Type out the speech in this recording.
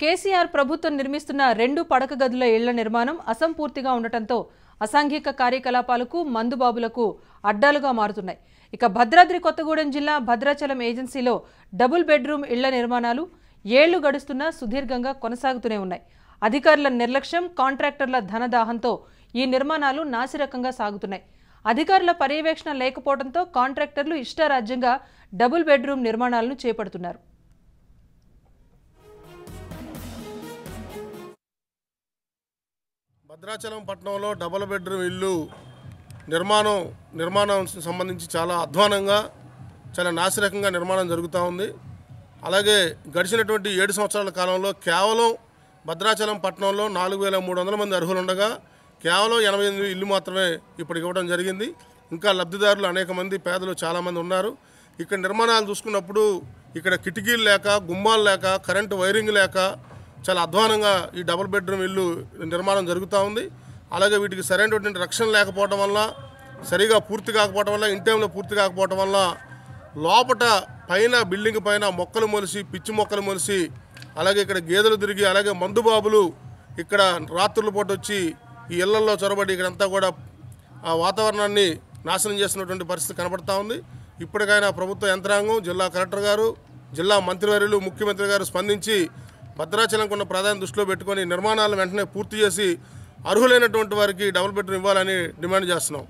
కేసీఆర్ ప్రభుత్వం నిర్మిస్తున్న రెండు పడక గదుల ఇళ్ల నిర్మాణం అసంపూర్తిగా ఉండటంతో అసాంఘిక కార్యకలాపాలకు మందుబాబులకు అడ్డాలుగా మారుతున్నాయి ఇక భద్రాద్రి కొత్తగూడెం జిల్లా భద్రాచలం ఏజెన్సీలో డబుల్ బెడ్రూమ్ ఇళ్ల నిర్మాణాలు ఏళ్లు గడుస్తున్నా సుదీర్ఘంగా కొనసాగుతూనే ఉన్నాయి అధికారుల నిర్లక్ష్యం కాంట్రాక్టర్ల ధనదాహంతో ఈ నిర్మాణాలు నాసిరకంగా సాగుతున్నాయి అధికారుల పర్యవేక్షణ లేకపోవడంతో కాంట్రాక్టర్లు ఇష్టారాజ్యంగా డబుల్ బెడ్రూమ్ నిర్మాణాలను చేపడుతున్నారు భద్రాచలం పట్టణంలో డబుల్ బెడ్రూమ్ ఇల్లు నిర్మాణం నిర్మాణం సంబంధించి చాలా అధ్వానంగా చాలా నాసిరకంగా నిర్మాణం జరుగుతూ ఉంది అలాగే గడిచినటువంటి ఏడు సంవత్సరాల కాలంలో కేవలం భద్రాచలం పట్టణంలో నాలుగు వేల మూడు వందల మంది అర్హులు ఉండగా కేవలం ఎనభై ఎనిమిది ఇల్లు మాత్రమే ఇప్పటికి ఇవ్వడం జరిగింది ఇంకా లబ్ధిదారులు అనేక మంది పేదలు చాలామంది ఉన్నారు ఇక్కడ నిర్మాణాలు చూసుకున్నప్పుడు ఇక్కడ కిటికీలు లేక గుమ్మాలు లేక కరెంటు వైరింగ్ లేక చాలా అధ్వానంగా ఈ డబుల్ బెడ్రూమ్ ఇల్లు నిర్మాణం జరుగుతూ ఉంది అలాగే వీటికి సరైనటువంటి రక్షణ లేకపోవడం వల్ల సరిగా పూర్తి కాకపోవడం వల్ల ఇన్ టైంలో పూర్తి కాకపోవడం వల్ల లోపట పైన బిల్డింగ్ పైన మొక్కలు మొలిసి పిచ్చి మొక్కలు మొలిసి అలాగే ఇక్కడ గేదెలు తిరిగి అలాగే మందుబాబులు ఇక్కడ రాత్రుల పూట వచ్చి ఈ ఇళ్లల్లో చొరబడి ఇక్కడంతా కూడా ఆ వాతావరణాన్ని నాశనం చేసినటువంటి పరిస్థితి కనబడతా ఉంది ఇప్పటికైనా ప్రభుత్వ యంత్రాంగం జిల్లా కలెక్టర్ గారు జిల్లా మంత్రివర్యులు ముఖ్యమంత్రి గారు స్పందించి భద్రాచలంకు ఉన్న ప్రాధాన్యత దృష్టిలో పెట్టుకొని నిర్మాణాలను వెంటనే పూర్తి చేసి అర్హులైనటువంటి వారికి డబుల్ బెడ్రూమ్ ఇవ్వాలని డిమాండ్ చేస్తున్నాం